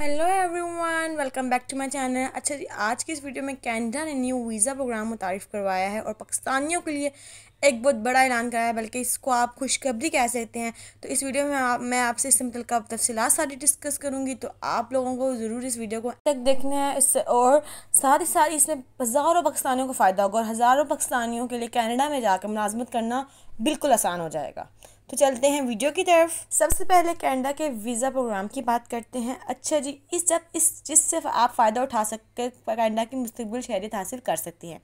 hello everyone welcome back to my channel अच्छा जी आज की इस वीडियो में कैनेडा ने न्यू वीज़ा प्रोग्राम मुतारफ़ करवाया है और पाकिस्तानियों के लिए एक बहुत बड़ा ऐलान कराया है बल्कि इसको आप खुशखबरी कह सकते हैं तो इस वीडियो में आप मैं आपसे इस मतलब का तफसीत सारी डिस्कस करूँगी तो आप लोगों को ज़रूर इस वीडियो को तक देखना है इससे और साथ ही साथ इसमें हज़ारों पाकिस्तानियों को फ़ायदा होगा और हज़ारों पाकिस्तानियों के लिए कैनेडा में जाकर मुलाजमत करना बिल्कुल आसान हो जाएगा तो चलते हैं वीडियो की तरफ सबसे पहले कैनेडा के वीज़ा प्रोग्राम की बात करते हैं अच्छा जी इस जब इस जिससे आप फ़ायदा उठा सकते कैनेडा की मुस्तबिल शहरीत हासिल कर सकती है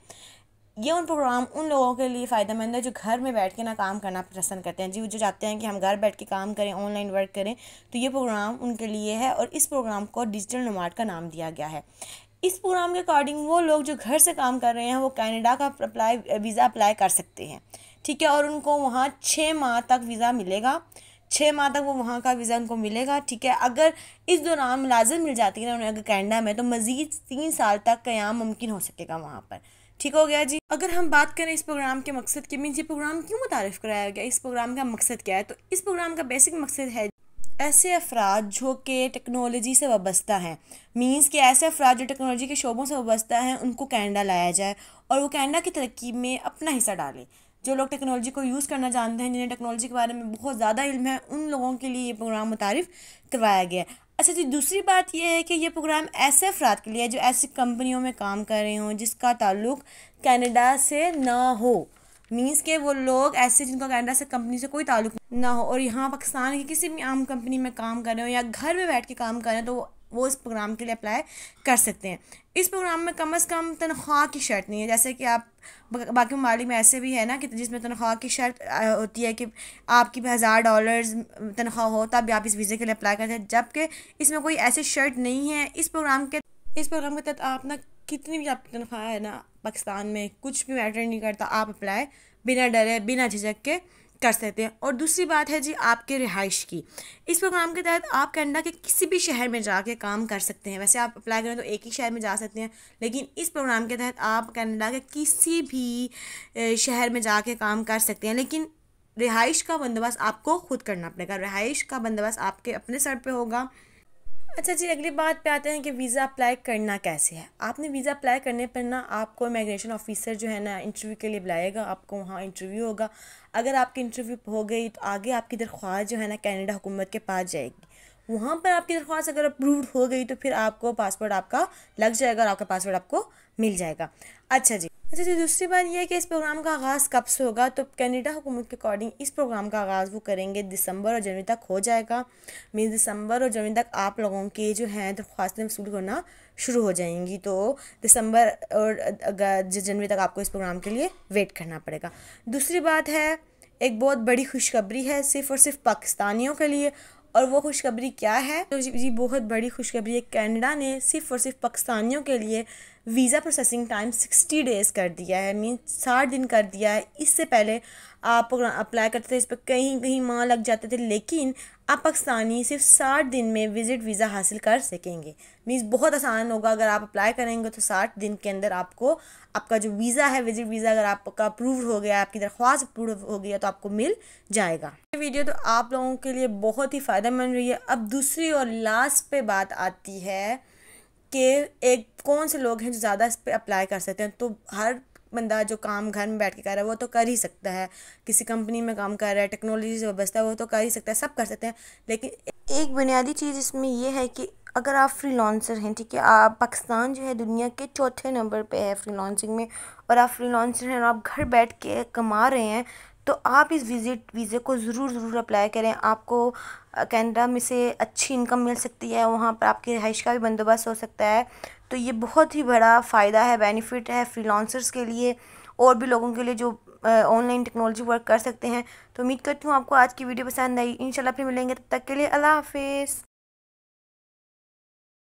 ये उन प्रोग्राम उन लोगों के लिए फ़ायदेमंद है जो घर में बैठ के ना काम करना पसंद करते हैं जी जो चाहते हैं कि हम घर बैठ के काम करें ऑनलाइन वर्क करें तो ये प्रोग्राम उनके लिए है और इस प्रोग्राम को डिजिटल नमार्ड का नाम दिया गया है इस प्रोग्राम के अकॉर्डिंग वो लोग जो घर से काम कर रहे हैं वो कैनेडा का अप्लाई वीज़ा अप्लाई कर सकते हैं ठीक है और उनको वहाँ छः माह तक वीज़ा मिलेगा छः माह तक वो वहाँ का वीज़ा उनको मिलेगा ठीक है अगर इस दौरान मुलाजिम मिल जाती है ना उन्हें अगर कैनेडा में तो मज़ीद तीन साल तक क्याम मुमकिन हो सकेगा वहाँ पर ठीक हो गया जी अगर हम बात करें इस प्रोग्राम के मकसद की मीन ये प्रोग्राम क्यों मुतारफ़ कराया गया इस प्रोग्राम का मकसद क्या है तो इस प्रोग्राम का बेसिक मकसद है ऐसे अफराद जो कि टेक्नोलॉजी से वाबस्ता हैं मींस कि ऐसे अफराद जो टेक्नोलॉजी के शोबों से वाबस्ता हैं उनको कैनेडा लाया जाए और वो कैनेडा की तरक्की में अपना हिस्सा डालें जो लोग टेक्नोलॉजी को यूज़ करना जानते हैं जिन्हें टेक्नोलॉजी के बारे में बहुत ज़्यादा इल्म है उन लोगों के लिए ये प्रोग्राम मुतारफ़ करवाया गया है अच्छा जी दूसरी बात यह है कि ये प्रोग्राम ऐसे अफराद के लिए जो ऐसी कंपनियों में काम कर रहे हों जिसका ताल्लुक कनाडा से ना हो मीन्स के वो लोग ऐसे जिनका कैनेडा से कंपनी से कोई ताल्लुक ना हो और यहाँ पाकिस्तान की किसी भी आम कंपनी में काम कर रहे हो या घर में बैठ के काम कर रहे हैं तो वो इस प्रोग्राम के लिए अप्लाई कर सकते हैं इस प्रोग्राम में कम अज़ कम तनख्वाह की शर्त नहीं है जैसे कि आप बाकी ममालिक में ऐसे भी है ना कि जिसमें तनख्वाह की शर्त होती है कि आपकी भी हज़ार डॉलर्स तनख्वाह हो तब आप इस वीज़े के लिए अप्लाई करते हैं जबकि इसमें कोई ऐसी शर्त नहीं है इस प्रोग्राम के इस प्रोग्राम के तहत आप ना कितनी भी आपकी तनख्वाह है ना पाकिस्तान में कुछ भी मैटर नहीं करता आप अप्लाई बिना डरे बिना झिझक के कर सकते हैं और दूसरी बात है जी आपके रिहाइश की इस प्रोग्राम के तहत आप कनाडा के किसी भी शहर में जा के काम कर सकते हैं वैसे आप अप्लाई करें तो एक ही शहर में जा सकते हैं लेकिन इस प्रोग्राम के तहत आप कनाडा के किसी भी शहर में जाके काम कर सकते हैं लेकिन रिहाइश का बंदोबस्त आपको खुद करना पड़ेगा रिहाइश का बंदोबस्त आपके अपने सर पर होगा अच्छा जी अगली बात पे आते हैं कि वीज़ा अप्लाई करना कैसे है आपने वीज़ा अप्लाई करने पर ना आपको इमिग्रेशन ऑफिसर जो है ना इंटरव्यू के लिए बुलाएगा आपको वहाँ इंटरव्यू होगा अगर आपकी इंटरव्यू हो गई तो आगे आपकी दरख्वास्त जो है ना कैनेडा हुकूमत के पास जाएगी वहाँ पर आपकी दरख्वास्त अगर अप्रूव्ड हो गई तो फिर आपको पासपोर्ट आपका लग जाएगा और आपका पासपोर्ट आपको मिल जाएगा अच्छा जी अच्छा जी दूसरी बात यह है कि इस प्रोग्राम का आगाज़ कब से होगा तो कनाडा हुकूमत के अकॉर्डिंग इस प्रोग्राम का आगाज़ वो करेंगे दिसंबर और जनवरी तक हो जाएगा मीन दिसंबर और जनवरी तक आप लोगों के जो हैं दरख्वास्तें वसूल करना शुरू हो जाएंगी तो दिसंबर और जनवरी तक आपको इस प्रोग्राम के लिए वेट करना पड़ेगा दूसरी बात है एक बहुत बड़ी खुशखबरी है सिर्फ और सिर्फ पाकिस्तानियों के लिए और वो खुशखबरी क्या है तो जी बहुत बड़ी खुशखबरी है कैनेडा ने सिर्फ और सिर्फ पाकिस्तानियों के लिए visa processing time sixty days कर दिया है मीन साठ दिन कर दिया है इससे पहले आप अप्लाई करते थे इस पर कहीं कहीं माँ लग जाते थे लेकिन आप पाकिस्तानी सिर्फ साठ दिन में विज़िट वीज़ा हासिल कर सकेंगे मीन्स बहुत आसान होगा अगर आप अप्लाई करेंगे तो साठ दिन के अंदर आपको आपका जो वीज़ा है विज़िट वीज़ा अगर आपका अप्रूव हो गया आपकी दरख्वास्त अप्रूव हो गया तो आपको मिल जाएगा ये वीडियो तो आप लोगों के लिए बहुत ही फ़ायदेमंद रही है अब दूसरी और लास्ट पर बात आती है कि एक कौन से लोग हैं जो ज़्यादा इस पर अप्लाई कर सकते हैं तो हर बंदा जो काम घर में बैठ के कर रहा है वो तो कर ही सकता है किसी कंपनी में काम कर रहा है टेक्नोलॉजी से व्यवस्था है वो तो कर ही सकता है सब कर सकते हैं लेकिन एक बुनियादी चीज़ इसमें यह है कि अगर आप लॉन्सर हैं ठीक है आप पाकिस्तान जो है दुनिया के चौथे नंबर पे है लॉन्सिंग में और आप लॉन्सर हैं और आप घर बैठ के कमा रहे हैं तो आप इस विज़िट वीज़े को ज़रूर ज़रूर अप्लाई करें आपको कैनेडा में से अच्छी इनकम मिल सकती है वहाँ पर आपकी रहाइश का भी बंदोबस्त हो सकता है तो ये बहुत ही बड़ा फ़ायदा है बेनिफिट है फ्रीलांसर्स के लिए और भी लोगों के लिए जो ऑनलाइन टेक्नोलॉजी वर्क कर सकते हैं तो उम्मीद करती हूँ आपको आज की वीडियो पसंद आई इंशाल्लाह फिर मिलेंगे तब तक के लिए अल्लाह हाफिज़